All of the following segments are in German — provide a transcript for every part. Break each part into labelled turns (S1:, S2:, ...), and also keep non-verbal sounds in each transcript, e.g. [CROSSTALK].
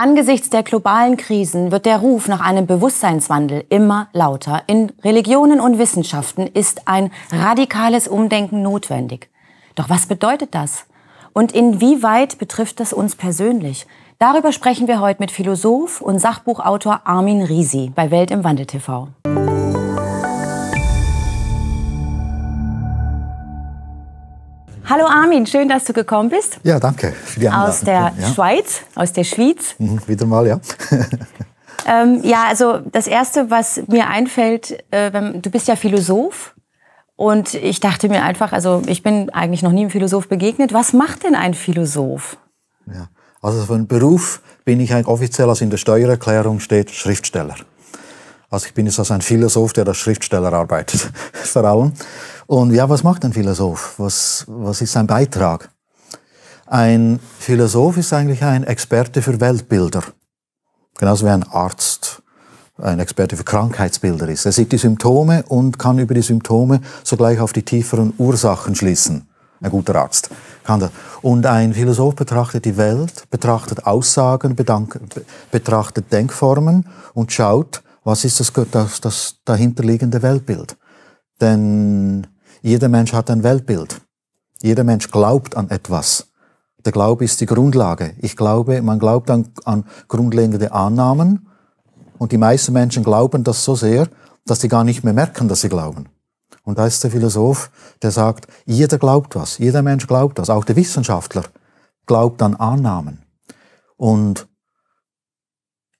S1: Angesichts der globalen Krisen wird der Ruf nach einem Bewusstseinswandel immer lauter. In Religionen und Wissenschaften ist ein radikales Umdenken notwendig. Doch was bedeutet das? Und inwieweit betrifft das uns persönlich? Darüber sprechen wir heute mit Philosoph und Sachbuchautor Armin Risi bei Welt im Wandel TV. Hallo Armin, schön, dass du gekommen bist.
S2: Ja, danke für die Einladung. Aus der ja.
S1: Schweiz, aus der Schweiz. Mhm, wieder mal, ja. [LAUGHS] ähm, ja, also das Erste, was mir einfällt, äh, du bist ja Philosoph. Und ich dachte mir einfach, also ich bin eigentlich noch nie einem Philosoph begegnet. Was macht denn ein Philosoph?
S2: Ja, also von Beruf bin ich ein offiziell, also in der Steuererklärung steht Schriftsteller. Also ich bin jetzt also ein Philosoph, der als Schriftsteller arbeitet, [LAUGHS] vor allem. Und ja, was macht ein Philosoph? Was, was ist sein Beitrag? Ein Philosoph ist eigentlich ein Experte für Weltbilder. Genauso wie ein Arzt ein Experte für Krankheitsbilder ist. Er sieht die Symptome und kann über die Symptome sogleich auf die tieferen Ursachen schließen. Ein guter Arzt kann das. Und ein Philosoph betrachtet die Welt, betrachtet Aussagen, bedank, betrachtet Denkformen und schaut, was ist das, das, das dahinterliegende Weltbild? Denn jeder Mensch hat ein Weltbild. Jeder Mensch glaubt an etwas. Der Glaube ist die Grundlage. Ich glaube, man glaubt an, an grundlegende Annahmen und die meisten Menschen glauben das so sehr, dass sie gar nicht mehr merken, dass sie glauben. Und da ist der Philosoph, der sagt, jeder glaubt was, jeder Mensch glaubt das. auch der Wissenschaftler glaubt an Annahmen. Und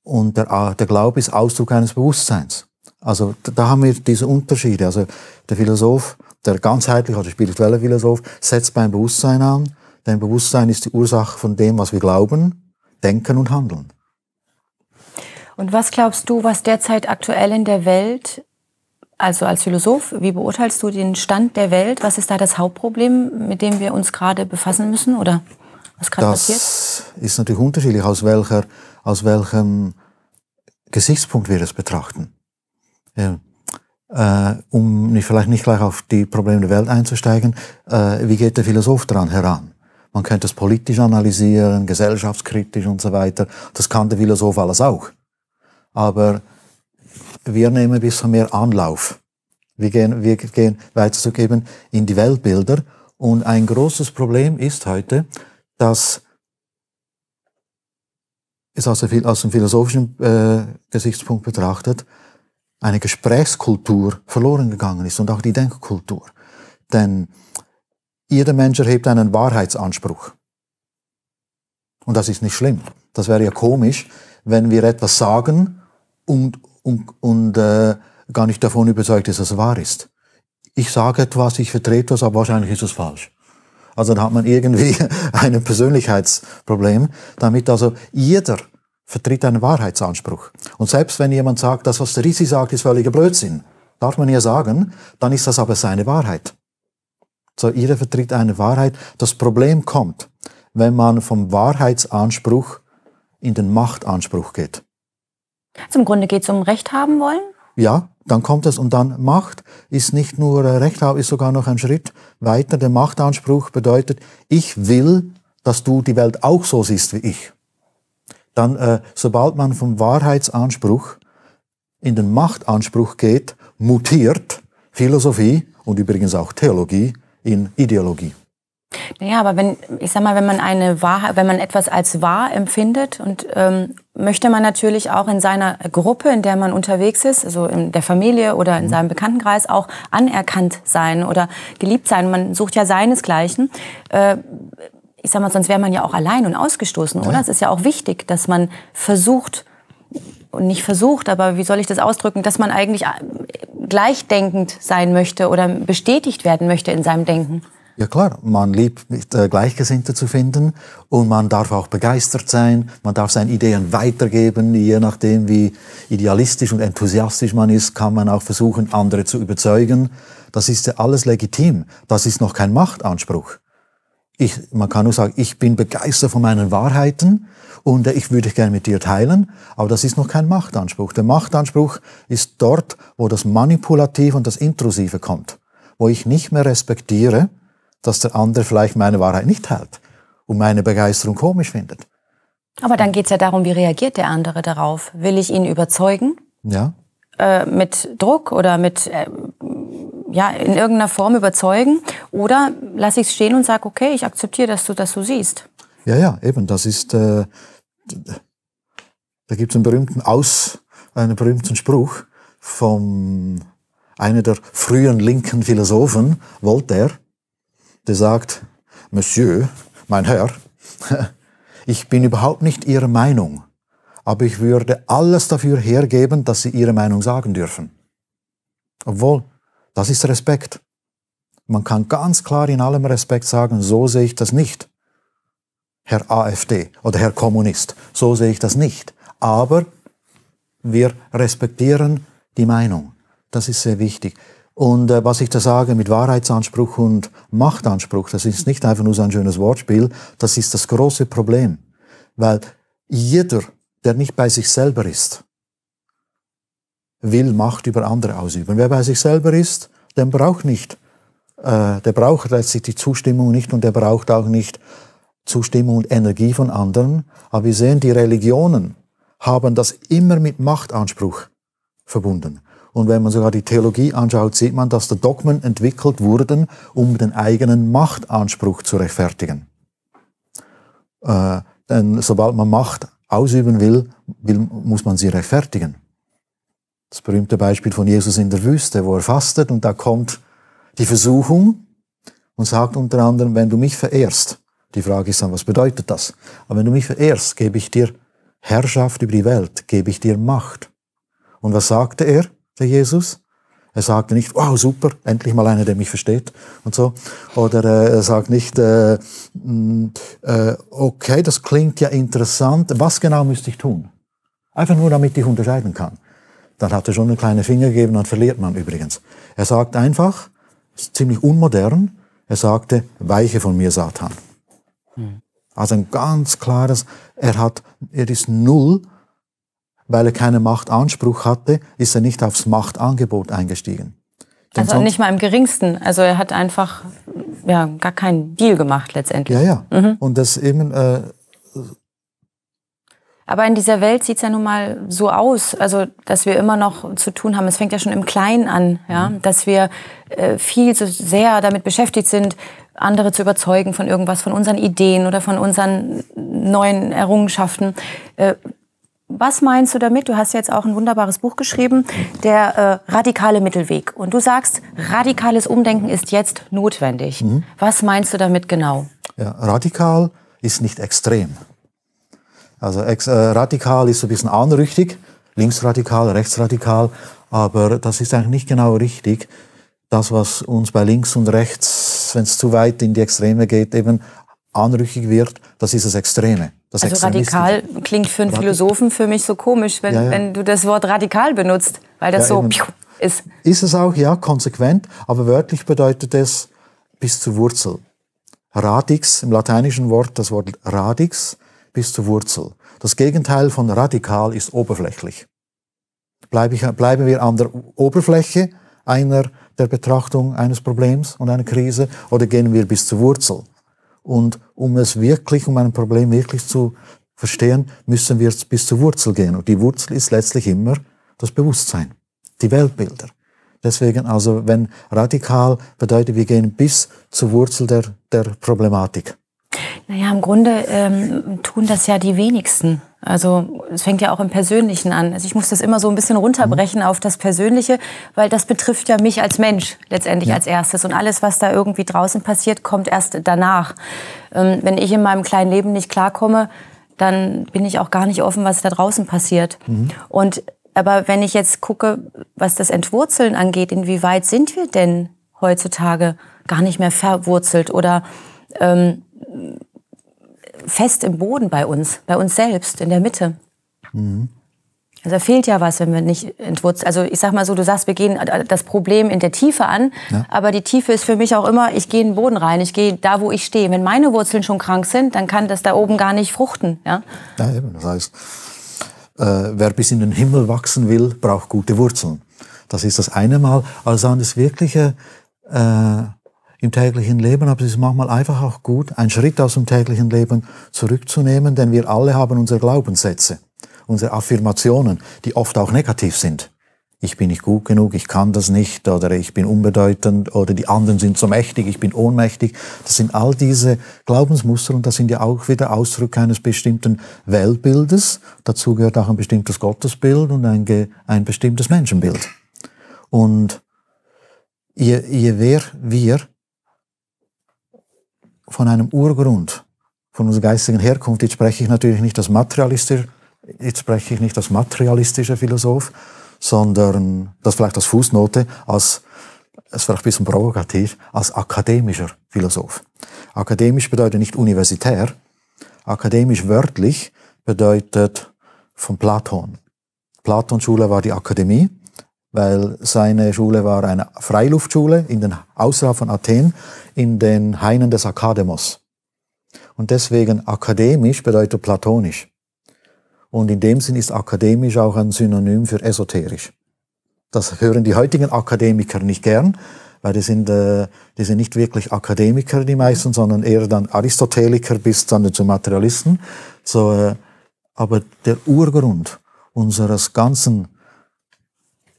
S2: und der, ah, der Glaube ist Ausdruck eines Bewusstseins. Also da haben wir diese Unterschiede. Also der Philosoph, der ganzheitliche oder spirituelle Philosoph setzt beim Bewusstsein an, denn Bewusstsein ist die Ursache von dem, was wir glauben, denken und handeln.
S1: Und was glaubst du, was derzeit aktuell in der Welt, also als Philosoph, wie beurteilst du den Stand der Welt? Was ist da das Hauptproblem, mit dem wir uns gerade befassen müssen oder was gerade passiert?
S2: ist natürlich unterschiedlich, aus, welcher, aus welchem Gesichtspunkt wir das betrachten. Ja. Äh, um nicht, vielleicht nicht gleich auf die Probleme der Welt einzusteigen, äh, wie geht der Philosoph daran heran? Man könnte es politisch analysieren, gesellschaftskritisch und so weiter. Das kann der Philosoph alles auch. Aber wir nehmen ein bisschen mehr Anlauf. Wir gehen, wir gehen weiter in die Weltbilder. Und ein großes Problem ist heute, dass ist aus, der, aus dem philosophischen äh, Gesichtspunkt betrachtet, eine Gesprächskultur verloren gegangen ist und auch die Denkkultur. Denn jeder Mensch erhebt einen Wahrheitsanspruch. Und das ist nicht schlimm. Das wäre ja komisch, wenn wir etwas sagen und, und, und äh, gar nicht davon überzeugt ist, dass es wahr ist. Ich sage etwas, ich vertrete etwas, aber wahrscheinlich ist es falsch. Also da hat man irgendwie [LAUGHS] ein Persönlichkeitsproblem damit. Also jeder vertritt einen Wahrheitsanspruch. Und selbst wenn jemand sagt, das, was der Risi sagt, ist völliger Blödsinn, darf man ja sagen, dann ist das aber seine Wahrheit. So, jeder vertritt eine Wahrheit. Das Problem kommt, wenn man vom Wahrheitsanspruch in den Machtanspruch geht.
S1: Zum also Grunde geht es um Recht haben wollen?
S2: ja, dann kommt es und dann Macht ist nicht nur äh, Recht haben, ist sogar noch ein Schritt weiter. Der Machtanspruch bedeutet, ich will, dass du die Welt auch so siehst wie ich. Dann, äh, sobald man vom Wahrheitsanspruch in den Machtanspruch geht, mutiert Philosophie und übrigens auch Theologie in Ideologie.
S1: Naja, aber wenn, ich sag mal, wenn man eine Wahrheit, wenn man etwas als wahr empfindet und ähm, möchte man natürlich auch in seiner Gruppe, in der man unterwegs ist, also in der Familie oder in mhm. seinem Bekanntenkreis auch anerkannt sein oder geliebt sein. Man sucht ja seinesgleichen. Äh, ich sag mal, sonst wäre man ja auch allein und ausgestoßen, ja. oder? Es ist ja auch wichtig, dass man versucht, und nicht versucht, aber wie soll ich das ausdrücken, dass man eigentlich äh, gleichdenkend sein möchte oder bestätigt werden möchte in seinem Denken.
S2: Ja klar, man liebt äh, Gleichgesinnte zu finden und man darf auch begeistert sein, man darf seine Ideen weitergeben, je nachdem wie idealistisch und enthusiastisch man ist, kann man auch versuchen, andere zu überzeugen. Das ist ja alles legitim, das ist noch kein Machtanspruch. Ich, man kann nur sagen, ich bin begeistert von meinen Wahrheiten und äh, ich würde gerne mit dir teilen, aber das ist noch kein Machtanspruch. Der Machtanspruch ist dort, wo das Manipulative und das Intrusive kommt, wo ich nicht mehr respektiere, dass der andere vielleicht meine Wahrheit nicht teilt und meine Begeisterung komisch findet.
S1: Aber dann geht es ja darum, wie reagiert der andere darauf? Will ich ihn überzeugen? Ja. Äh, mit Druck oder mit, äh, ja, in irgendeiner Form überzeugen? Oder lasse ich es stehen und sage, okay, ich akzeptiere, dass du das so siehst?
S2: Ja, ja, eben, das ist, äh, da gibt es einen berühmten Aus, einen berühmten Spruch vom einer der frühen linken Philosophen, Voltaire, der sagt, Monsieur, mein Herr, [LAUGHS] ich bin überhaupt nicht Ihrer Meinung, aber ich würde alles dafür hergeben, dass Sie Ihre Meinung sagen dürfen. Obwohl, das ist Respekt. Man kann ganz klar in allem Respekt sagen, so sehe ich das nicht. Herr AfD oder Herr Kommunist, so sehe ich das nicht. Aber wir respektieren die Meinung. Das ist sehr wichtig. Und äh, was ich da sage mit Wahrheitsanspruch und Machtanspruch, das ist nicht einfach nur so ein schönes Wortspiel, das ist das große Problem. Weil jeder, der nicht bei sich selber ist, will Macht über andere ausüben. Wer bei sich selber ist, der braucht nicht, äh, der braucht letztlich die Zustimmung nicht und der braucht auch nicht Zustimmung und Energie von anderen. Aber wir sehen, die Religionen haben das immer mit Machtanspruch verbunden. Und wenn man sogar die Theologie anschaut, sieht man, dass die Dogmen entwickelt wurden, um den eigenen Machtanspruch zu rechtfertigen. Äh, denn sobald man Macht ausüben will, will, muss man sie rechtfertigen. Das berühmte Beispiel von Jesus in der Wüste, wo er fastet und da kommt die Versuchung und sagt unter anderem, wenn du mich verehrst, die Frage ist dann, was bedeutet das? Aber wenn du mich verehrst, gebe ich dir Herrschaft über die Welt, gebe ich dir Macht. Und was sagte er? der Jesus. Er sagte nicht, wow, super, endlich mal einer, der mich versteht und so. Oder äh, er sagt nicht, äh, hm, äh, okay, das klingt ja interessant, was genau müsste ich tun? Einfach nur, damit ich unterscheiden kann. Dann hat er schon einen kleinen Finger gegeben, dann verliert man übrigens. Er sagt einfach, ziemlich unmodern, er sagte, weiche von mir, Satan. Mhm. Also ein ganz klares, er hat, er ist null weil er keine Machtanspruch hatte, ist er nicht aufs Machtangebot eingestiegen.
S1: Denn also nicht mal im geringsten. Also er hat einfach ja, gar keinen Deal gemacht letztendlich.
S2: Ja, ja. Mhm. Und das eben. Äh,
S1: aber in dieser Welt sieht es ja nun mal so aus, also dass wir immer noch zu tun haben. Es fängt ja schon im Kleinen an, ja, mhm. dass wir äh, viel zu sehr damit beschäftigt sind, andere zu überzeugen von irgendwas, von unseren Ideen oder von unseren neuen Errungenschaften, äh, was meinst du damit? Du hast jetzt auch ein wunderbares Buch geschrieben, der äh, radikale Mittelweg. Und du sagst, radikales Umdenken ist jetzt notwendig. Mhm. Was meinst du damit genau?
S2: Ja, radikal ist nicht extrem. Also ex äh, radikal ist so ein bisschen anrüchtig, linksradikal, rechtsradikal, aber das ist eigentlich nicht genau richtig. Das, was uns bei links und rechts, wenn es zu weit in die Extreme geht, eben anrüchig wird, das ist das Extreme. Das also radikal
S1: klingt für einen Philosophen für mich so komisch, wenn, ja, ja. wenn du das Wort radikal benutzt, weil das ja, so eben. ist.
S2: Ist es auch, ja, konsequent, aber wörtlich bedeutet es bis zur Wurzel. Radix, im lateinischen Wort das Wort radix, bis zur Wurzel. Das Gegenteil von radikal ist oberflächlich. Bleib ich, bleiben wir an der Oberfläche einer der Betrachtung eines Problems und einer Krise oder gehen wir bis zur Wurzel? Und um es wirklich, um ein Problem wirklich zu verstehen, müssen wir jetzt bis zur Wurzel gehen. Und die Wurzel ist letztlich immer das Bewusstsein, die Weltbilder. Deswegen, also wenn radikal bedeutet, wir gehen bis zur Wurzel der, der Problematik.
S1: Naja, im Grunde ähm, tun das ja die wenigsten. Also es fängt ja auch im Persönlichen an. Also ich muss das immer so ein bisschen runterbrechen mhm. auf das Persönliche, weil das betrifft ja mich als Mensch letztendlich ja. als erstes. Und alles, was da irgendwie draußen passiert, kommt erst danach. Ähm, wenn ich in meinem kleinen Leben nicht klarkomme, dann bin ich auch gar nicht offen, was da draußen passiert. Mhm. Und aber wenn ich jetzt gucke, was das Entwurzeln angeht, inwieweit sind wir denn heutzutage gar nicht mehr verwurzelt oder ähm, fest im Boden bei uns, bei uns selbst, in der Mitte. Mhm. Also da fehlt ja was, wenn wir nicht entwurzeln. Also ich sag mal so, du sagst, wir gehen das Problem in der Tiefe an, ja. aber die Tiefe ist für mich auch immer, ich gehe in den Boden rein, ich gehe da, wo ich stehe. Wenn meine Wurzeln schon krank sind, dann kann das da oben gar nicht fruchten. Ja,
S2: ja eben. Das heißt, äh, wer bis in den Himmel wachsen will, braucht gute Wurzeln. Das ist das eine Mal. Also an das wirkliche äh, im täglichen Leben, aber es ist manchmal einfach auch gut, einen Schritt aus dem täglichen Leben zurückzunehmen, denn wir alle haben unsere Glaubenssätze, unsere Affirmationen, die oft auch negativ sind. Ich bin nicht gut genug, ich kann das nicht, oder ich bin unbedeutend, oder die anderen sind so mächtig, ich bin ohnmächtig. Das sind all diese Glaubensmuster und das sind ja auch wieder Ausdruck eines bestimmten Weltbildes. Dazu gehört auch ein bestimmtes Gottesbild und ein, ein bestimmtes Menschenbild. Und je, je mehr wir von einem Urgrund, von unserer geistigen Herkunft. Jetzt spreche ich natürlich nicht als materialistischer, jetzt spreche ich nicht als materialistischer Philosoph, sondern, das vielleicht als Fußnote, als, es ist vielleicht ein bisschen provokativ, als akademischer Philosoph. Akademisch bedeutet nicht universitär. Akademisch wörtlich bedeutet von Platon. Platons Schule war die Akademie weil seine Schule war eine Freiluftschule in den, außerhalb von Athen, in den Hainen des Akademos. Und deswegen akademisch bedeutet platonisch. Und in dem Sinn ist akademisch auch ein Synonym für esoterisch. Das hören die heutigen Akademiker nicht gern, weil die sind, äh, die sind nicht wirklich Akademiker, die meisten, sondern eher dann Aristoteliker bis dann zu Materialisten. So, äh, aber der Urgrund unseres ganzen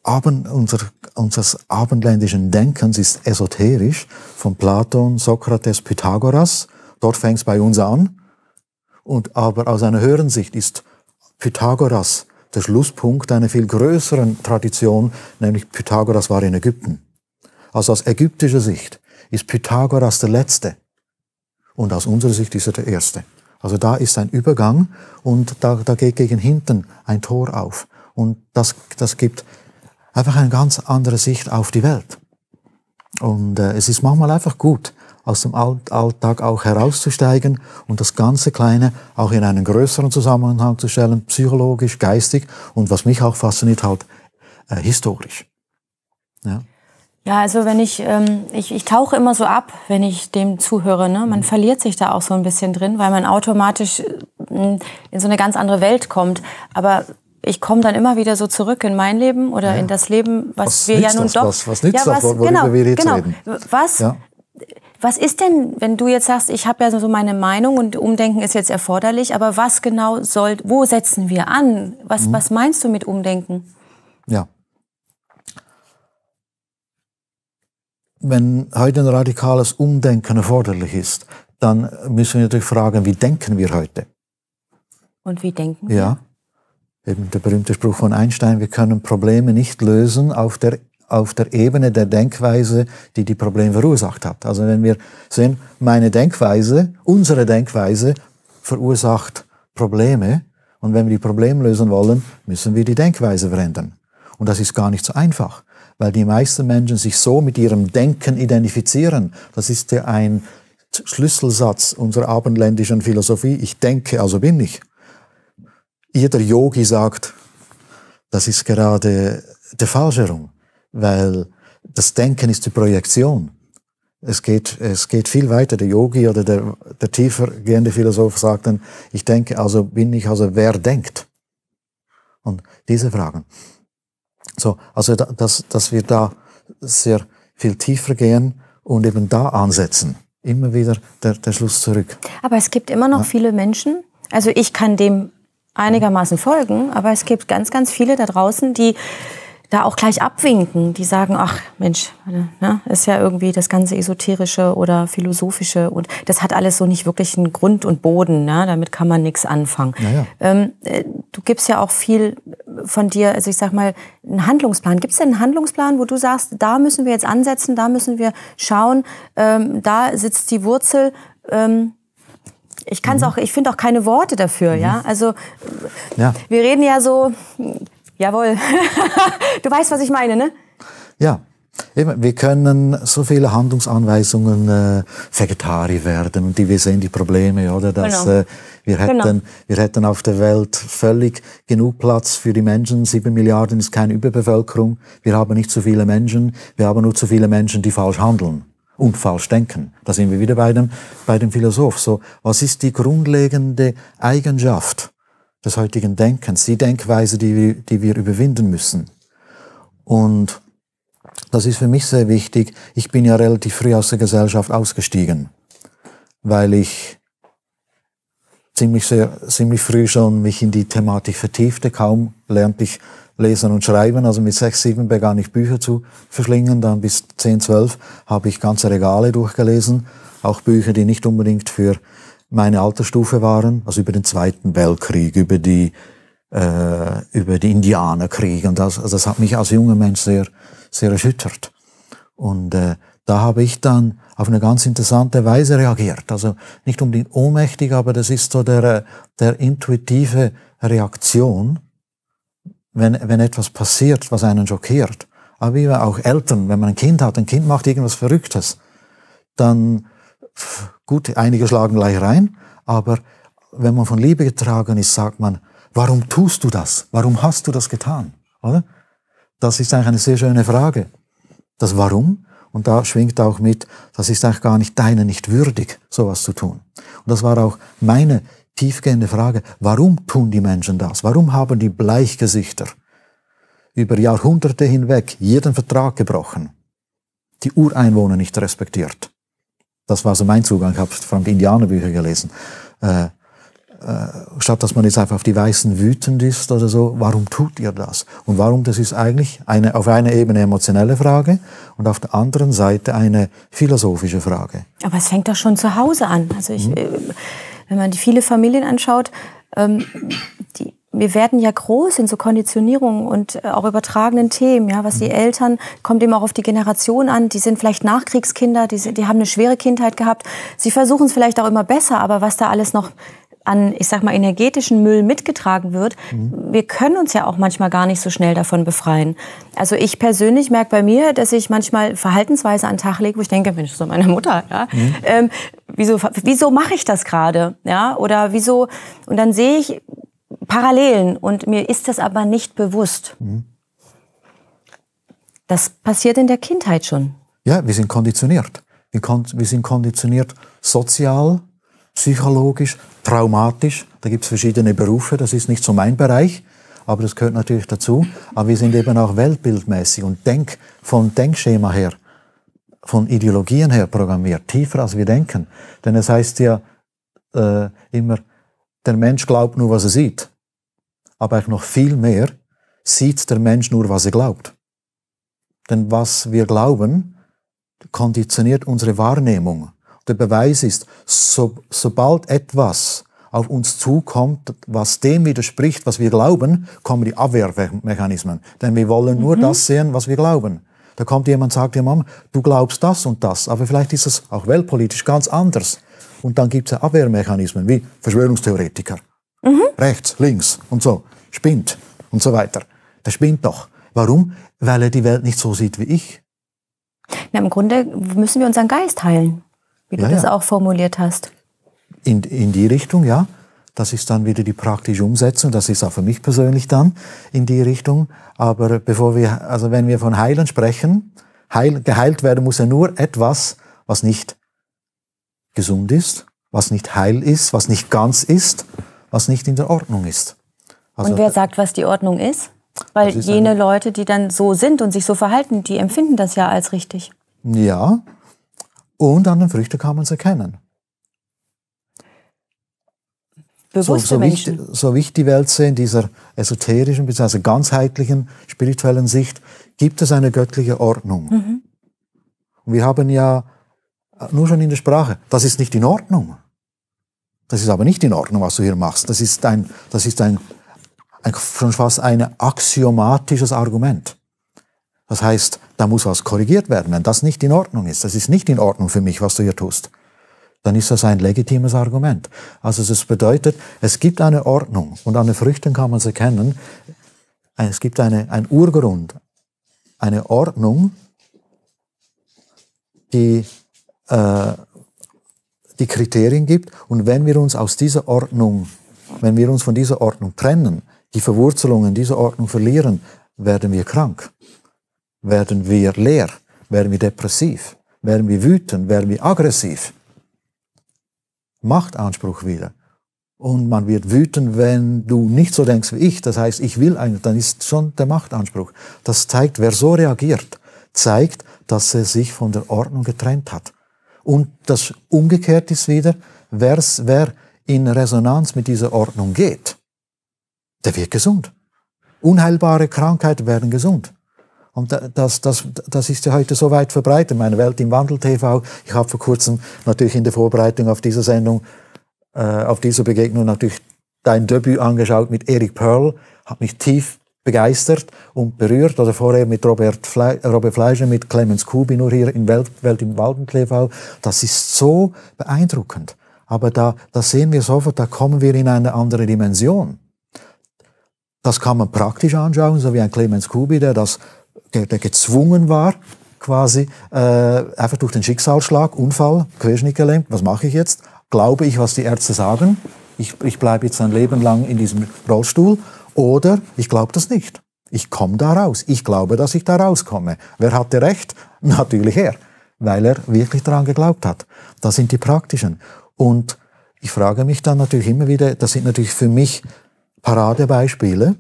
S2: Abend, unser, unseres abendländischen Denkens ist esoterisch, von Platon, Sokrates, Pythagoras. Dort fängt es bei uns an. Und aber aus einer höheren Sicht ist Pythagoras der Schlusspunkt einer viel größeren Tradition, nämlich Pythagoras war in Ägypten. Also aus ägyptischer Sicht ist Pythagoras der Letzte und aus unserer Sicht ist er der Erste. Also da ist ein Übergang und da, da geht gegen hinten ein Tor auf. Und das, das gibt einfach eine ganz andere Sicht auf die Welt. Und äh, es ist manchmal einfach gut, aus dem Alltag auch herauszusteigen und das ganze Kleine auch in einen größeren Zusammenhang zu stellen, psychologisch, geistig und was mich auch fasziniert halt, äh, historisch. Ja.
S1: Ja, also wenn ich, ähm, ich, ich tauche immer so ab, wenn ich dem zuhöre. Ne? Man mhm. verliert sich da auch so ein bisschen drin, weil man automatisch äh, in so eine ganz andere Welt kommt. Aber ich komme dann immer wieder so zurück in mein Leben oder ja. in das Leben, was, was wir ja nun doch. Was, was nützt ja, was, das, worüber genau, wir jetzt genau. reden? Was, ja. was ist denn, wenn du jetzt sagst, ich habe ja so meine Meinung und Umdenken ist jetzt erforderlich, aber was genau soll, wo setzen wir an? Was, mhm. was meinst du mit Umdenken?
S2: Ja. Wenn heute ein radikales Umdenken erforderlich ist, dann müssen wir natürlich fragen, wie denken wir heute?
S1: Und wie denken wir? Ja.
S2: Eben der berühmte Spruch von Einstein, wir können Probleme nicht lösen auf der, auf der Ebene der Denkweise, die die Probleme verursacht hat. Also wenn wir sehen, meine Denkweise, unsere Denkweise verursacht Probleme und wenn wir die Probleme lösen wollen, müssen wir die Denkweise verändern. Und das ist gar nicht so einfach, weil die meisten Menschen sich so mit ihrem Denken identifizieren. Das ist ja ein Schlüsselsatz unserer abendländischen Philosophie, ich denke, also bin ich jeder Yogi sagt, das ist gerade die Falscherung, weil das Denken ist die Projektion. Es geht, es geht viel weiter. Der Yogi oder der, der tiefer gehende Philosoph sagt dann, ich denke, also bin ich, also wer denkt? Und diese Fragen. So, also, da, dass, dass wir da sehr viel tiefer gehen und eben da ansetzen. Immer wieder der, der Schluss zurück.
S1: Aber es gibt immer noch ja. viele Menschen, also ich kann dem einigermaßen folgen, aber es gibt ganz, ganz viele da draußen, die da auch gleich abwinken, die sagen, ach Mensch, ne, ist ja irgendwie das ganze Esoterische oder Philosophische und das hat alles so nicht wirklich einen Grund und Boden, ne? damit kann man nichts anfangen. Ja. Ähm, äh, du gibst ja auch viel von dir, also ich sag mal, einen Handlungsplan. Gibt es denn einen Handlungsplan, wo du sagst, da müssen wir jetzt ansetzen, da müssen wir schauen, ähm, da sitzt die Wurzel, ähm, ich kann es mhm. auch, ich finde auch keine Worte dafür, ja. Mhm. Also ja. wir reden ja so, jawohl, [LAUGHS] du weißt, was ich meine, ne?
S2: Ja. wir können so viele Handlungsanweisungen äh, Vegetarier werden, die wir sehen die Probleme, oder? Dass, genau. äh, wir genau. hätten, genau. wir hätten auf der Welt völlig genug Platz für die Menschen. Sieben Milliarden ist keine Überbevölkerung. Wir haben nicht zu viele Menschen. Wir haben nur zu viele Menschen, die falsch handeln und falsch denken. Da sind wir wieder bei dem, bei dem Philosoph. So, was ist die grundlegende Eigenschaft des heutigen Denkens, die Denkweise, die wir, die wir überwinden müssen? Und das ist für mich sehr wichtig. Ich bin ja relativ früh aus der Gesellschaft ausgestiegen, weil ich ziemlich, sehr, ziemlich früh schon mich in die Thematik vertiefte. Kaum lernte ich Lesen und Schreiben. Also mit sechs, sieben begann ich Bücher zu verschlingen. Dann bis zehn, zwölf habe ich ganze Regale durchgelesen. Auch Bücher, die nicht unbedingt für meine Altersstufe waren. Also über den Zweiten Weltkrieg, über die, äh, über die Indianerkriege. Und das, also das hat mich als junger Mensch sehr, sehr erschüttert. Und äh, da habe ich dann auf eine ganz interessante Weise reagiert. Also nicht unbedingt ohnmächtig, aber das ist so der, äh, der intuitive Reaktion wenn, wenn etwas passiert, was einen schockiert. Aber wie auch Eltern, wenn man ein Kind hat, ein Kind macht irgendwas Verrücktes, dann gut, einige schlagen gleich rein, aber wenn man von Liebe getragen ist, sagt man, warum tust du das? Warum hast du das getan? Oder? Das ist eigentlich eine sehr schöne Frage. Das Warum? Und da schwingt auch mit, das ist eigentlich gar nicht deine, nicht würdig, sowas zu tun. Und das war auch meine tiefgehende Frage, warum tun die Menschen das? Warum haben die Bleichgesichter über Jahrhunderte hinweg jeden Vertrag gebrochen, die Ureinwohner nicht respektiert? Das war so mein Zugang, ich habe vor von Indianerbücher gelesen. Äh, äh, statt dass man jetzt einfach auf die Weißen wütend ist oder so, warum tut ihr das? Und warum, das ist eigentlich eine, auf einer Ebene emotionelle Frage und auf der anderen Seite eine philosophische Frage.
S1: Aber es fängt doch schon zu Hause an. Also ich... Mhm wenn man die viele Familien anschaut, ähm, die, wir werden ja groß in so Konditionierungen und äh, auch übertragenen Themen. Ja, was die mhm. Eltern kommt eben auch auf die Generation an. Die sind vielleicht Nachkriegskinder, die, sind, die haben eine schwere Kindheit gehabt. Sie versuchen es vielleicht auch immer besser, aber was da alles noch an, ich sag mal, energetischen Müll mitgetragen wird, mhm. wir können uns ja auch manchmal gar nicht so schnell davon befreien. Also ich persönlich merke bei mir, dass ich manchmal Verhaltensweise an den Tag lege, wo ich denke, Mensch, so meine Mutter, ja, mhm. ähm, wieso, wieso mache ich das gerade, ja, oder wieso, und dann sehe ich Parallelen und mir ist das aber nicht bewusst. Mhm. Das passiert in der Kindheit schon.
S2: Ja, wir sind konditioniert. Wir, kon wir sind konditioniert sozial, psychologisch, traumatisch. Da gibt es verschiedene Berufe, das ist nicht so mein Bereich, aber das gehört natürlich dazu. Aber wir sind eben auch weltbildmäßig und denk, vom Denkschema her, von Ideologien her programmiert, tiefer als wir denken. Denn es heißt ja äh, immer, der Mensch glaubt nur, was er sieht. Aber auch noch viel mehr sieht der Mensch nur, was er glaubt. Denn was wir glauben, konditioniert unsere Wahrnehmung der Beweis ist, so, sobald etwas auf uns zukommt, was dem widerspricht, was wir glauben, kommen die Abwehrmechanismen. Denn wir wollen nur mhm. das sehen, was wir glauben. Da kommt jemand und sagt dir, Mom, du glaubst das und das, aber vielleicht ist es auch weltpolitisch ganz anders. Und dann gibt es Abwehrmechanismen wie Verschwörungstheoretiker. Mhm. Rechts, links und so. Spinnt und so weiter. Der spinnt doch. Warum? Weil er die Welt nicht so sieht wie ich.
S1: Na, Im Grunde müssen wir unseren Geist heilen wie du ja, das ja. auch formuliert hast.
S2: In, in die Richtung, ja. Das ist dann wieder die praktische Umsetzung. Das ist auch für mich persönlich dann in die Richtung. Aber bevor wir, also wenn wir von Heilen sprechen, heil, geheilt werden muss ja nur etwas, was nicht gesund ist, was nicht heil ist, was nicht ganz ist, was nicht in der Ordnung ist.
S1: Also, und wer sagt, was die Ordnung ist? Weil ist jene Leute, die dann so sind und sich so verhalten, die empfinden das ja als richtig.
S2: Ja, und an den Früchten kann man es erkennen.
S1: So, so, wichtig,
S2: so wie ich die Welt sehe, in dieser esoterischen bzw. ganzheitlichen spirituellen Sicht, gibt es eine göttliche Ordnung. Mhm. Und wir haben ja äh, nur schon in der Sprache, das ist nicht in Ordnung. Das ist aber nicht in Ordnung, was du hier machst. Das ist ein, das ist ein, ein schon fast ein axiomatisches Argument. Das heißt, da muss was korrigiert werden. Wenn das nicht in Ordnung ist, das ist nicht in Ordnung für mich, was du hier tust, dann ist das ein legitimes Argument. Also es bedeutet, es gibt eine Ordnung und an den Früchten kann man es erkennen. Es gibt eine, einen Urgrund, eine Ordnung, die äh, die Kriterien gibt. Und wenn wir uns aus dieser Ordnung, wenn wir uns von dieser Ordnung trennen, die Verwurzelungen dieser Ordnung verlieren, werden wir krank werden wir leer, werden wir depressiv, werden wir wütend, werden wir aggressiv. Machtanspruch wieder. Und man wird wütend, wenn du nicht so denkst wie ich. Das heißt, ich will einen, dann ist schon der Machtanspruch. Das zeigt, wer so reagiert, zeigt, dass er sich von der Ordnung getrennt hat. Und das umgekehrt ist wieder, wer's, wer in Resonanz mit dieser Ordnung geht, der wird gesund. Unheilbare Krankheiten werden gesund. Und das, das, das ist ja heute so weit verbreitet. Meine Welt im Wandel TV. Ich habe vor kurzem natürlich in der Vorbereitung auf diese Sendung, äh, auf diese Begegnung natürlich dein Debüt angeschaut mit Eric Pearl. Hat mich tief begeistert und berührt. Oder vorher mit Robert, Fle Robert Fleischer, mit Clemens Kubi, nur hier in Welt, Welt im Wandel TV. Das ist so beeindruckend. Aber da, das sehen wir sofort, da kommen wir in eine andere Dimension. Das kann man praktisch anschauen, so wie ein Clemens Kubi, der das der, der gezwungen war, quasi äh, einfach durch den Schicksalsschlag, Unfall, Querschnitt gelähmt, was mache ich jetzt? Glaube ich, was die Ärzte sagen? Ich, ich bleibe jetzt ein Leben lang in diesem Rollstuhl oder ich glaube das nicht. Ich komme da raus. Ich glaube, dass ich da rauskomme. Wer hatte recht? [LAUGHS] Natürlich er, weil er wirklich daran geglaubt hat. Das sind die praktischen. Und ich frage mich dann natürlich immer wieder, das sind natürlich für mich Paradebeispiele,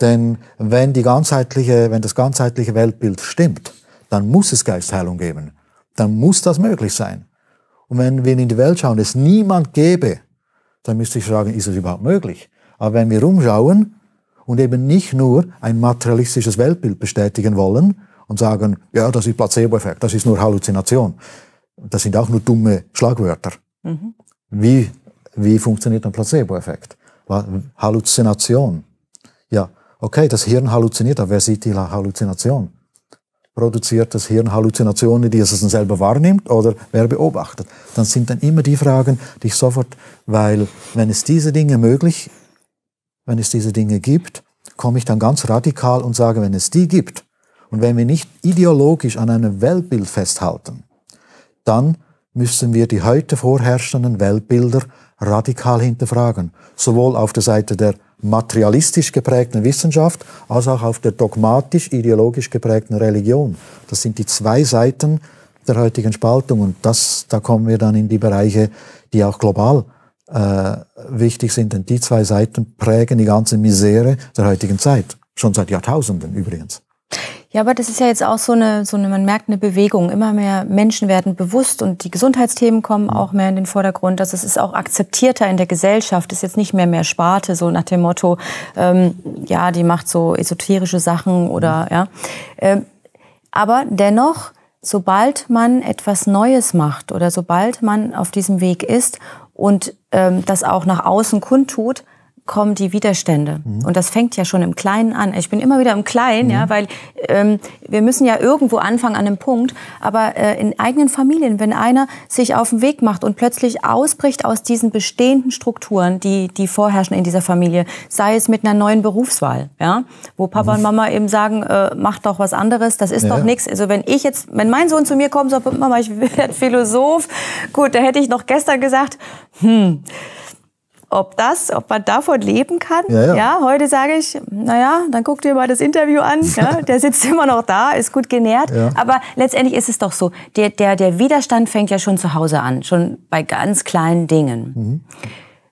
S2: denn wenn, die ganzheitliche, wenn das ganzheitliche Weltbild stimmt, dann muss es Geistheilung geben. Dann muss das möglich sein. Und wenn wir in die Welt schauen, es niemand gäbe, dann müsste ich fragen, ist es überhaupt möglich? Aber wenn wir rumschauen und eben nicht nur ein materialistisches Weltbild bestätigen wollen und sagen, ja, das ist Placebo-Effekt, das ist nur Halluzination, das sind auch nur dumme Schlagwörter. Mhm. Wie, wie funktioniert ein Placebo-Effekt? Halluzination. Ja, okay, das Hirn halluziniert, aber wer sieht die Halluzination? Produziert das Hirn Halluzinationen, die es dann selber wahrnimmt oder wer beobachtet? Dann sind dann immer die Fragen, die ich sofort, weil wenn es diese Dinge möglich, wenn es diese Dinge gibt, komme ich dann ganz radikal und sage, wenn es die gibt und wenn wir nicht ideologisch an einem Weltbild festhalten, dann müssen wir die heute vorherrschenden Weltbilder radikal hinterfragen, sowohl auf der Seite der materialistisch geprägten Wissenschaft als auch auf der dogmatisch-ideologisch geprägten Religion. Das sind die zwei Seiten der heutigen Spaltung und das, da kommen wir dann in die Bereiche, die auch global äh, wichtig sind, denn die zwei Seiten prägen die ganze Misere der heutigen Zeit, schon seit Jahrtausenden übrigens.
S1: Ja, aber das ist ja jetzt auch so eine, so eine, man merkt eine Bewegung. Immer mehr Menschen werden bewusst und die Gesundheitsthemen kommen mhm. auch mehr in den Vordergrund. Also es ist auch akzeptierter in der Gesellschaft. Es ist jetzt nicht mehr mehr Sparte, so nach dem Motto, ähm, ja, die macht so esoterische Sachen oder mhm. ja. Ähm, aber dennoch, sobald man etwas Neues macht oder sobald man auf diesem Weg ist und ähm, das auch nach außen kundtut, kommen die Widerstände. Mhm. Und das fängt ja schon im Kleinen an. Ich bin immer wieder im Kleinen, mhm. ja, weil ähm, wir müssen ja irgendwo anfangen an einem Punkt. Aber äh, in eigenen Familien, wenn einer sich auf den Weg macht und plötzlich ausbricht aus diesen bestehenden Strukturen, die, die vorherrschen in dieser Familie, sei es mit einer neuen Berufswahl, ja, wo Papa mhm. und Mama eben sagen, äh, mach doch was anderes, das ist ja. doch nichts. Also wenn ich jetzt, wenn mein Sohn zu mir kommt, sagt Mama, ich [LAUGHS] werde Philosoph, gut, da hätte ich noch gestern gesagt, hm, ob das, ob man davon leben kann. Ja, ja. ja heute sage ich, naja, dann guck dir mal das Interview an. Ja, [LAUGHS] der sitzt immer noch da, ist gut genährt. Aber letztendlich ist es doch so, der, der, der Widerstand fängt ja schon zu Hause an, schon bei ganz kleinen Dingen.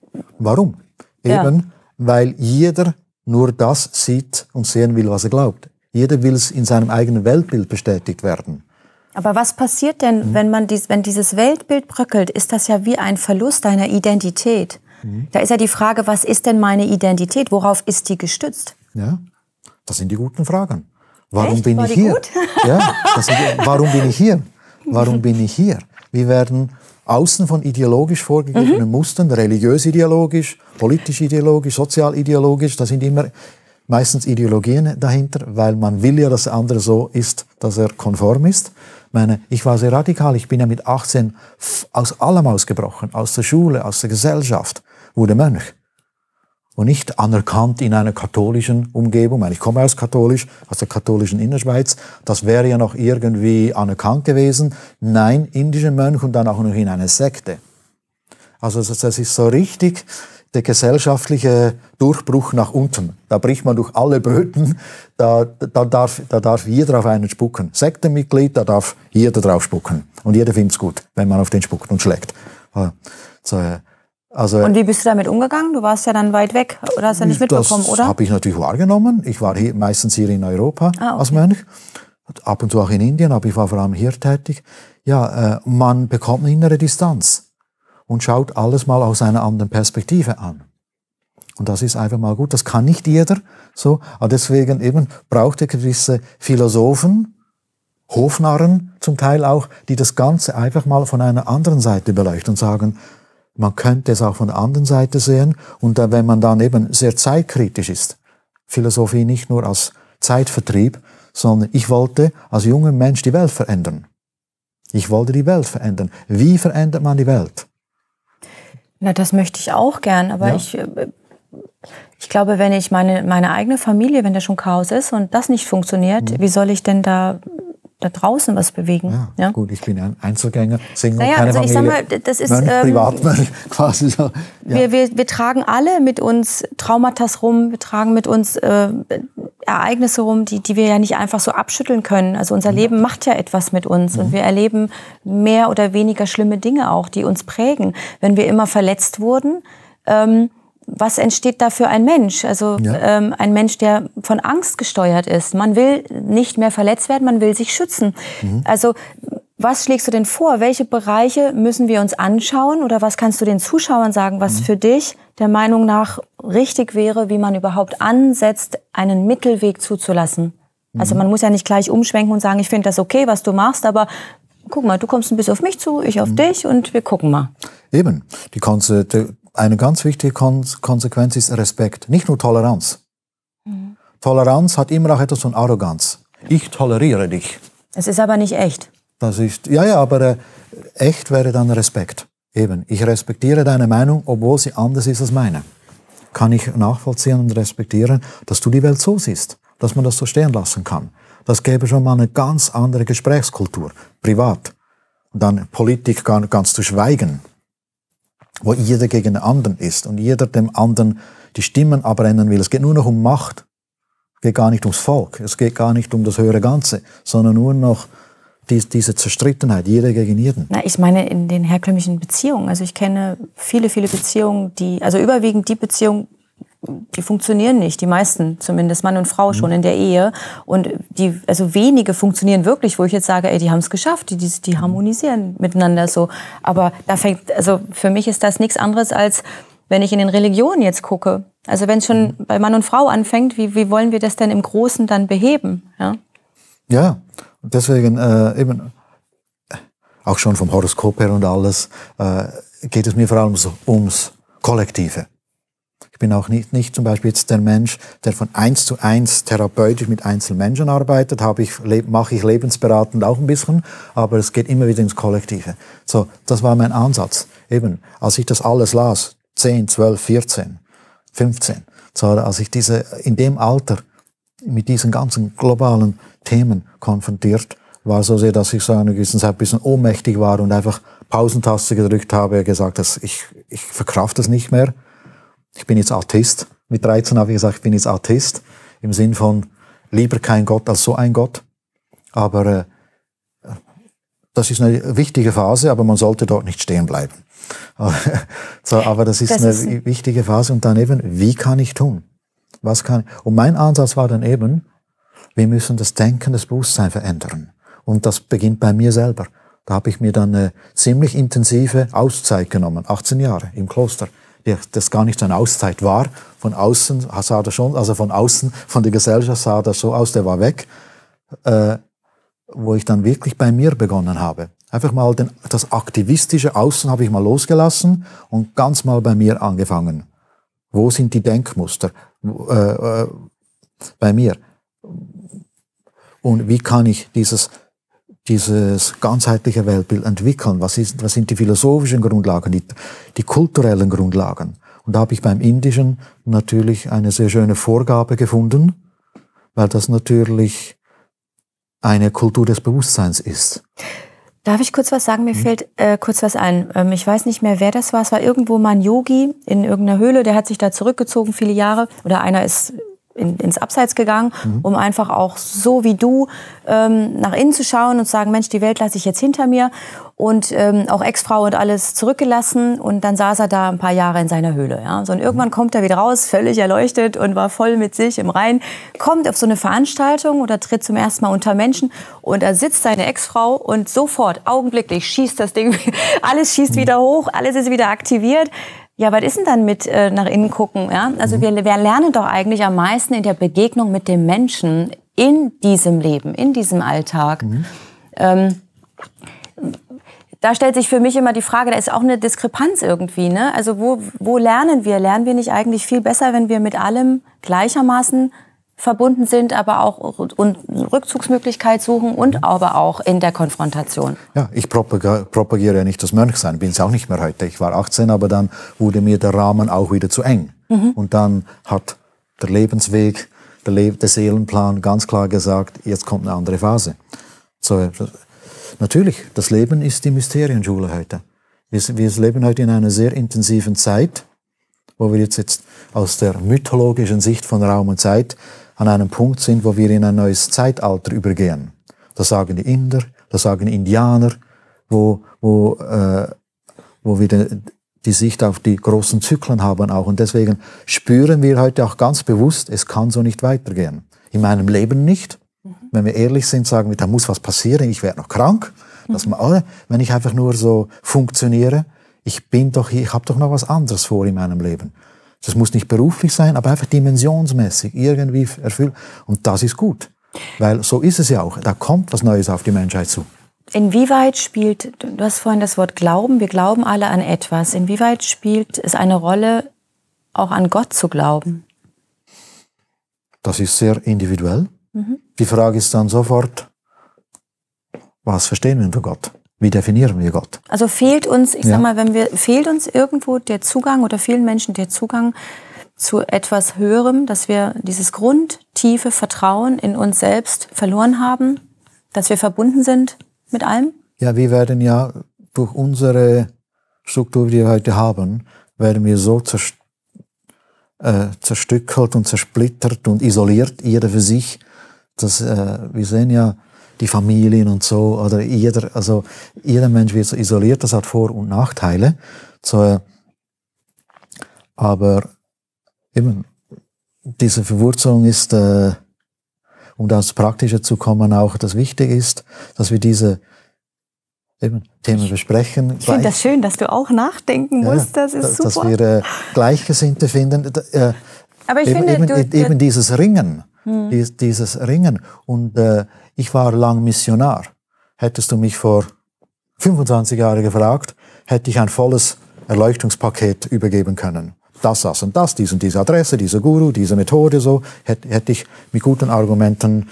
S2: Mhm. Warum? Eben, weil jeder nur das sieht und sehen will, was er glaubt. Jeder will es in seinem eigenen Weltbild bestätigt werden.
S1: Aber was passiert denn, mhm. wenn, man dies, wenn dieses Weltbild bröckelt? Ist das ja wie ein Verlust deiner Identität. Mhm. Da ist ja die Frage, was ist denn meine Identität? Worauf ist die gestützt?
S2: Ja, das sind die guten Fragen. Warum Echt? bin War ich hier? Gut? [LAUGHS] ja, sind, warum bin ich hier? Warum bin ich hier? Wir werden außen von ideologisch vorgegebenen mhm. Mustern, religiös-ideologisch, politisch-ideologisch, sozial-ideologisch, da sind immer meistens Ideologien dahinter, weil man will ja, dass der andere so ist, dass er konform ist. meine, ich war sehr radikal, ich bin ja mit 18 aus allem ausgebrochen, aus der Schule, aus der Gesellschaft wurde Mönch. Und nicht anerkannt in einer katholischen Umgebung. Ich komme aus katholisch, aus der katholischen Innerschweiz. Das wäre ja noch irgendwie anerkannt gewesen. Nein, indischer Mönch und dann auch noch in einer Sekte. Also das ist so richtig der gesellschaftliche Durchbruch nach unten. Da bricht man durch alle Böden, da, da, darf, da darf jeder auf einen spucken. Sektenmitglied, da darf jeder drauf spucken. Und jeder findet es gut, wenn man auf den spuckt und schlägt. Äh, so, ja. Äh, also, und
S1: wie bist du damit umgegangen? Du warst ja dann weit weg oder hast ja nicht mitbekommen, das oder? Das habe ich
S2: natürlich wahrgenommen. Ich war hier, meistens hier in Europa ah, okay. als Mönch, ab und zu auch in Indien, aber ich war vor allem hier tätig. Ja, äh, man bekommt eine innere Distanz und schaut alles mal aus einer anderen Perspektive an. Und das ist einfach mal gut. Das kann nicht jeder so. Aber deswegen eben braucht er gewisse Philosophen, Hofnarren zum Teil auch, die das Ganze einfach mal von einer anderen Seite beleuchten und sagen, man könnte es auch von der anderen Seite sehen. Und wenn man dann eben sehr zeitkritisch ist, Philosophie nicht nur als Zeitvertrieb, sondern ich wollte als junger Mensch die Welt verändern. Ich wollte die Welt verändern. Wie verändert man die Welt?
S1: Na, das möchte ich auch gern, aber ja. ich, äh, ich glaube, wenn ich meine, meine eigene Familie, wenn da schon Chaos ist und das nicht funktioniert, mhm. wie soll ich denn da da draußen was bewegen. Ja, ah,
S2: ja? Gut, ich bin ein Einzelgänger, Single, naja, keine also ich Familie, sag mal, das ist, Mönch, ähm, Privatmann [LAUGHS] quasi. So. Ja. Wir,
S1: wir, wir tragen alle mit uns Traumatas rum, wir tragen mit uns äh, Ereignisse rum, die, die wir ja nicht einfach so abschütteln können. Also unser mhm. Leben macht ja etwas mit uns mhm. und wir erleben mehr oder weniger schlimme Dinge auch, die uns prägen. Wenn wir immer verletzt wurden, ähm, was entsteht da für ein Mensch? Also ja. ähm, ein Mensch, der von Angst gesteuert ist. Man will nicht mehr verletzt werden, man will sich schützen. Mhm. Also was schlägst du denn vor? Welche Bereiche müssen wir uns anschauen? Oder was kannst du den Zuschauern sagen, was mhm. für dich der Meinung nach richtig wäre, wie man überhaupt ansetzt, einen Mittelweg zuzulassen? Also mhm. man muss ja nicht gleich umschwenken und sagen, ich finde das okay, was du machst, aber guck mal, du kommst ein bisschen auf mich zu, ich auf mhm. dich und wir gucken mal.
S2: Eben. Die Konse eine ganz wichtige Kon Konsequenz ist Respekt, nicht nur Toleranz. Mhm. Toleranz hat immer auch etwas von Arroganz. Ich toleriere dich.
S1: Es ist aber nicht echt.
S2: Das ist, ja, ja, aber äh, echt wäre dann Respekt. Eben, ich respektiere deine Meinung, obwohl sie anders ist als meine. Kann ich nachvollziehen und respektieren, dass du die Welt so siehst, dass man das so stehen lassen kann. Das gäbe schon mal eine ganz andere Gesprächskultur, privat. Und dann Politik ganz zu schweigen, wo jeder gegen den anderen ist und jeder dem anderen die Stimmen abrennen will. Es geht nur noch um Macht. Es geht gar nicht ums Volk. Es geht gar nicht um das höhere Ganze, sondern nur noch die, diese Zerstrittenheit, jeder gegen jeden.
S1: Na, ich meine, in den herkömmlichen Beziehungen. Also ich kenne viele, viele Beziehungen, die, also überwiegend die Beziehung, die funktionieren nicht, die meisten zumindest, Mann und Frau mhm. schon in der Ehe. Und die, also wenige funktionieren wirklich, wo ich jetzt sage, ey, die haben es geschafft, die, die, die, mhm. harmonisieren miteinander so. Aber da fängt, also für mich ist das nichts anderes als, wenn ich in den Religionen jetzt gucke. Also wenn es schon mhm. bei Mann und Frau anfängt, wie, wie wollen wir das denn im Großen dann beheben? Ja,
S2: ja deswegen äh, eben auch schon vom Horoskop her und alles äh, geht es mir vor allem so ums Kollektive. Ich bin auch nicht, nicht zum Beispiel jetzt der Mensch, der von eins zu eins therapeutisch mit Einzelmenschen arbeitet, habe ich, mache ich lebensberatend auch ein bisschen, aber es geht immer wieder ins Kollektive. So, das war mein Ansatz. Eben, als ich das alles las, 10, 12, 14, 15, so, als ich diese, in dem Alter mit diesen ganzen globalen Themen konfrontiert war so sehr, dass ich so eine gewisse Zeit ein bisschen ohnmächtig war und einfach Pausentaste gedrückt habe, gesagt, dass ich, ich verkraft das nicht mehr ich bin jetzt Artist. Mit 13 habe ich gesagt, ich bin jetzt Artist. Im Sinn von, lieber kein Gott als so ein Gott. Aber äh, das ist eine wichtige Phase, aber man sollte dort nicht stehen bleiben. [LAUGHS] so, aber das ist das eine ist wichtige Phase. Und dann eben, wie kann ich tun? Was kann ich? Und mein Ansatz war dann eben, wir müssen das Denken, das Bewusstsein verändern. Und das beginnt bei mir selber. Da habe ich mir dann eine ziemlich intensive Auszeit genommen, 18 Jahre im Kloster der, das gar nicht so eine Auszeit war. Von außen sah er schon, also von außen, von der Gesellschaft sah das so aus, der war weg, äh, wo ich dann wirklich bei mir begonnen habe. Einfach mal den, das aktivistische Außen habe ich mal losgelassen und ganz mal bei mir angefangen. Wo sind die Denkmuster äh, äh, bei mir? Und wie kann ich dieses dieses ganzheitliche Weltbild entwickeln? Was, ist, was sind die philosophischen Grundlagen, die, die kulturellen Grundlagen? Und da habe ich beim Indischen natürlich eine sehr schöne Vorgabe gefunden, weil das natürlich eine Kultur des Bewusstseins ist.
S1: Darf ich kurz was sagen? Mir hm. fällt äh, kurz was ein. Ähm, ich weiß nicht mehr, wer das war. Es war irgendwo mal ein Yogi in irgendeiner Höhle, der hat sich da zurückgezogen viele Jahre. Oder einer ist in, ins Abseits gegangen, mhm. um einfach auch so wie du ähm, nach innen zu schauen und zu sagen, Mensch, die Welt lasse ich jetzt hinter mir und ähm, auch Ex-Frau und alles zurückgelassen und dann saß er da ein paar Jahre in seiner Höhle. Ja? So, und irgendwann kommt er wieder raus, völlig erleuchtet und war voll mit sich im Rhein, kommt auf so eine Veranstaltung oder tritt zum ersten Mal unter Menschen und da sitzt seine Ex-Frau und sofort, augenblicklich schießt das Ding, [LAUGHS] alles schießt mhm. wieder hoch, alles ist wieder aktiviert ja, was ist denn dann mit äh, nach innen gucken? Ja? Also mhm. wir, wir lernen doch eigentlich am meisten in der Begegnung mit dem Menschen in diesem Leben, in diesem Alltag. Mhm. Ähm, da stellt sich für mich immer die Frage, da ist auch eine Diskrepanz irgendwie. Ne? Also wo, wo lernen wir? Lernen wir nicht eigentlich viel besser, wenn wir mit allem gleichermaßen verbunden sind, aber auch und Rückzugsmöglichkeit suchen und mhm. aber auch in der Konfrontation.
S2: Ja, ich propagiere, propagiere ja nicht das Mönchsein, bin es auch nicht mehr heute. Ich war 18, aber dann wurde mir der Rahmen auch wieder zu eng. Mhm. Und dann hat der Lebensweg, der, Le der Seelenplan ganz klar gesagt, jetzt kommt eine andere Phase. So, natürlich, das Leben ist die Mysterienschule heute. Wir, wir leben heute in einer sehr intensiven Zeit, wo wir jetzt, jetzt aus der mythologischen Sicht von Raum und Zeit an einem Punkt sind, wo wir in ein neues Zeitalter übergehen. Das sagen die Inder, das sagen Indianer, wo, wo, äh, wo wir die, Sicht auf die großen Zyklen haben auch. Und deswegen spüren wir heute auch ganz bewusst, es kann so nicht weitergehen. In meinem Leben nicht. Mhm. Wenn wir ehrlich sind, sagen wir, da muss was passieren, ich werde noch krank. Dass mhm. man, oder? Äh, wenn ich einfach nur so funktioniere, ich bin doch, ich habe doch noch was anderes vor in meinem Leben. Das muss nicht beruflich sein, aber einfach dimensionsmäßig irgendwie erfüllt. Und das ist gut. Weil so ist es ja auch. Da kommt was Neues auf die Menschheit zu.
S1: Inwieweit spielt, du hast vorhin das Wort Glauben, wir glauben alle an etwas. Inwieweit spielt es eine Rolle, auch an Gott zu glauben?
S2: Das ist sehr individuell. Mhm. Die Frage ist dann sofort, was verstehen wir unter Gott? Wie definieren wir Gott?
S1: Also fehlt uns, ich ja. sag mal, wenn wir, fehlt uns irgendwo der Zugang oder vielen Menschen der Zugang zu etwas Höherem, dass wir dieses grundtiefe Vertrauen in uns selbst verloren haben, dass wir verbunden sind mit allem?
S2: Ja, wir werden ja durch unsere Struktur, die wir heute haben, werden wir so zerstört äh, zerstückelt und zersplittert und isoliert, jeder für sich. Das, äh, wir sehen ja, die Familien und so, oder jeder, also jeder Mensch wird so isoliert, das hat Vor- und Nachteile. So, äh, aber eben, diese Verwurzelung ist, äh, um das Praktische zu kommen, auch das Wichtige ist, dass wir diese eben, Themen besprechen. Ich finde das
S1: schön, dass du auch nachdenken ja, musst, das ist super. Dass
S2: wir äh, Gleichgesinnte äh, finden. Äh,
S1: Aber ich eben, finde, eben, du, e, eben
S2: dieses Ringen, hm. dieses Ringen und äh, ich war lang Missionar. Hättest du mich vor 25 Jahren gefragt, hätte ich ein volles Erleuchtungspaket übergeben können. Das, das und das, dies und diese Adresse, dieser Guru, diese Methode, so, hätte, hätte ich mit guten Argumenten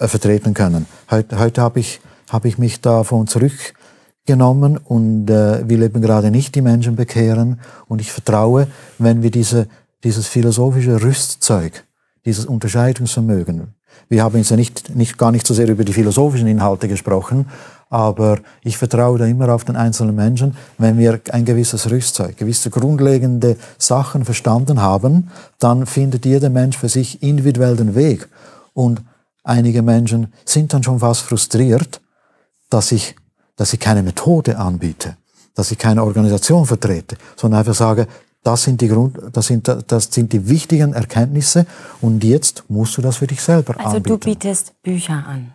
S2: äh, vertreten können. Heute, heute habe ich, hab ich mich davon zurückgenommen und äh, will eben gerade nicht die Menschen bekehren. Und ich vertraue, wenn wir diese, dieses philosophische Rüstzeug, dieses Unterscheidungsvermögen, wir haben jetzt ja nicht, nicht, gar nicht so sehr über die philosophischen Inhalte gesprochen, aber ich vertraue da immer auf den einzelnen Menschen. Wenn wir ein gewisses Rüstzeug, gewisse grundlegende Sachen verstanden haben, dann findet jeder Mensch für sich individuell den Weg. Und einige Menschen sind dann schon fast frustriert, dass ich, dass ich keine Methode anbiete, dass ich keine Organisation vertrete, sondern einfach sage, das sind die Grund, das sind, das sind die wichtigen Erkenntnisse. Und jetzt musst du das für dich selber also anbieten. Also du
S1: bietest Bücher an.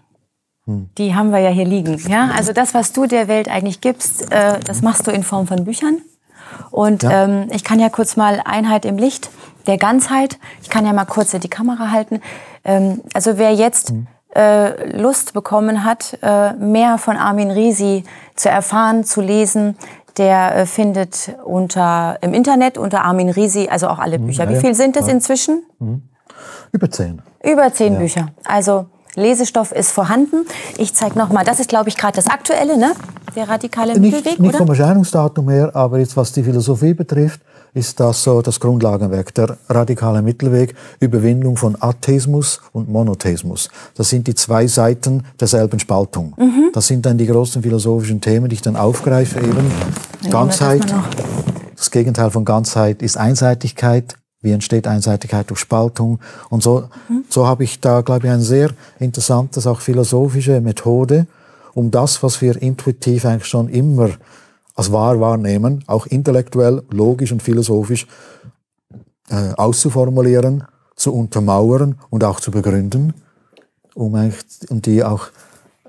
S1: Hm. Die haben wir ja hier liegen. Ja? Also das, was du der Welt eigentlich gibst, äh, das machst du in Form von Büchern. Und ja. ähm, ich kann ja kurz mal Einheit im Licht der Ganzheit. Ich kann ja mal kurz in die Kamera halten. Ähm, also wer jetzt hm. äh, Lust bekommen hat, äh, mehr von Armin Risi zu erfahren, zu lesen, der äh, findet unter, im Internet unter Armin Risi, also auch alle mhm, Bücher. Ja, Wie ja. sind es ja. inzwischen? Mhm. Über zehn. Über zehn Bücher. Also Lesestoff ist vorhanden. Ich zeige nochmal, das ist, glaube ich, gerade das Aktuelle, ne? der radikale nicht, Mittelweg, Nicht oder? vom
S2: Erscheinungsdatum her, aber jetzt was die Philosophie betrifft, ist das so das Grundlagenwerk, der radikale Mittelweg, Überwindung von Atheismus und Monotheismus. Das sind die zwei Seiten derselben Spaltung. Mhm. Das sind dann die großen philosophischen Themen, die ich dann aufgreife eben Ganzheit, das Gegenteil von Ganzheit ist Einseitigkeit. Wie entsteht Einseitigkeit durch Spaltung? Und so, mhm. so habe ich da, glaube ich, eine sehr interessantes, auch philosophische Methode, um das, was wir intuitiv eigentlich schon immer als wahr wahrnehmen, auch intellektuell, logisch und philosophisch äh, auszuformulieren, zu untermauern und auch zu begründen, um, eigentlich, um die auch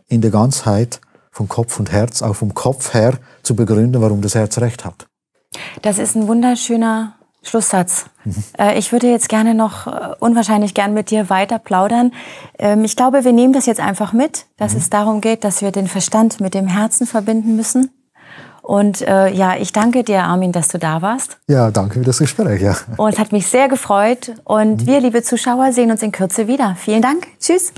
S2: in der Ganzheit zu von Kopf und Herz, auch vom Kopf her zu begründen, warum das Herz recht hat.
S1: Das ist ein wunderschöner Schlusssatz. Mhm. Äh, ich würde jetzt gerne noch äh, unwahrscheinlich gern mit dir weiter plaudern. Ähm, ich glaube, wir nehmen das jetzt einfach mit, dass mhm. es darum geht, dass wir den Verstand mit dem Herzen verbinden müssen. Und äh, ja, ich danke dir, Armin, dass du da warst.
S2: Ja, danke für das Gespräch. Ja.
S1: Und es hat mich sehr gefreut. Und mhm. wir, liebe Zuschauer, sehen uns in Kürze wieder. Vielen Dank. Tschüss.